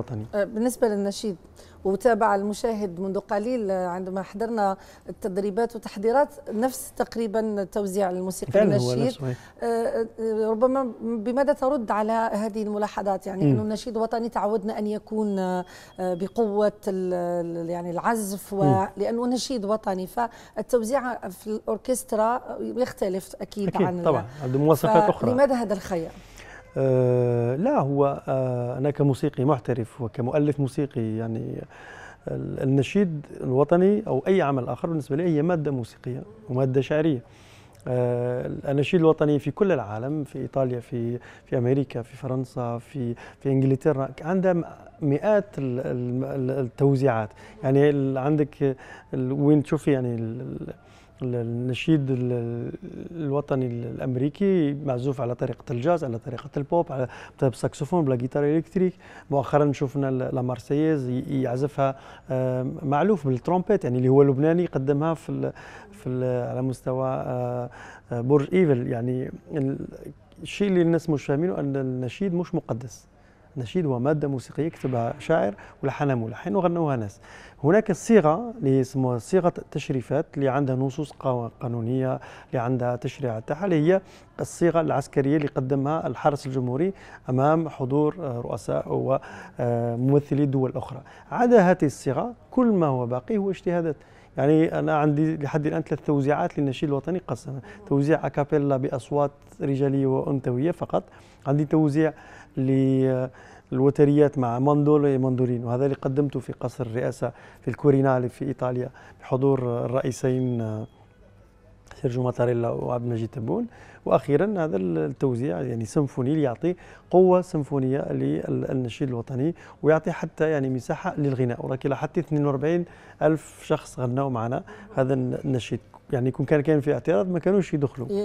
الوطني أه، بالنسبة للنشيد وتابع المشاهد منذ قليل أه، عندما حضرنا التدريبات وتحضيرات نفس تقريبا توزيع الموسيقى النشيد أه، ربما بماذا ترد على هذه الملاحظات يعني انه النشيد الوطني تعودنا أن يكون بقوة يعني العزف لانه نشيد وطني فالتوزيع في الأوركسترا يختلف أكيد, أكيد عن طبعا مواصفات أخرى لماذا هذا الخيار؟ آه، لا هو آه، أنا كموسيقي محترف وكمؤلف موسيقي يعني النشيد الوطني أو أي عمل آخر بالنسبة لي هي مادة موسيقية ومادة شعرية آه، الاناشيد الوطني في كل العالم في ايطاليا في في امريكا في فرنسا في في انجلترا عندها مئات التوزيعات يعني عندك وين تشوفي يعني النشيد الوطني الامريكي معزوف على طريقه الجاز على طريقه البوب على بالساكسفون بلا جيتار الكتريك مؤخرا شفنا لا مارسييز يعزفها معلوف بالترومبيت يعني اللي هو لبناني قدمها في الـ في الـ على مستوى آه، آه، برج ايفل يعني الشيء اللي الناس مش فاهمينه ان النشيد مش مقدس نشيد وماده موسيقيه كتبها شاعر ولحن ملحن وغنوها ناس هناك الصيغه اللي يسموها صيغه التشريفات اللي عندها نصوص قانونيه اللي عندها تشريعات تاعها اللي هي الصيغه العسكريه اللي قدمها الحرس الجمهوري امام حضور آه، رؤساء وممثلي آه، دول اخرى عدا هذه الصيغه كل ما هو باقي هو اجتهادات يعني انا عندي لحد الان ثلاث توزيعات للنشيد الوطني قسم توزيع اكابيلا باصوات رجاليه وانثويه فقط عندي توزيع للوتريات مع ماندولو ماندولين وهذا اللي قدمته في قصر الرئاسه في الكورينالي في ايطاليا بحضور الرئيسين سيرجو ماتاريلا وعبد المجيد تبون واخيرا هذا التوزيع يعني سيمفوني اللي يعطي قوه سيمفونيه للنشيد الوطني ويعطي حتى يعني مساحه للغناء وراك لاحظتي 42 الف شخص غناوا معنا هذا النشيد يعني كون كان كاين في اعتراض ما كانوش يدخلوا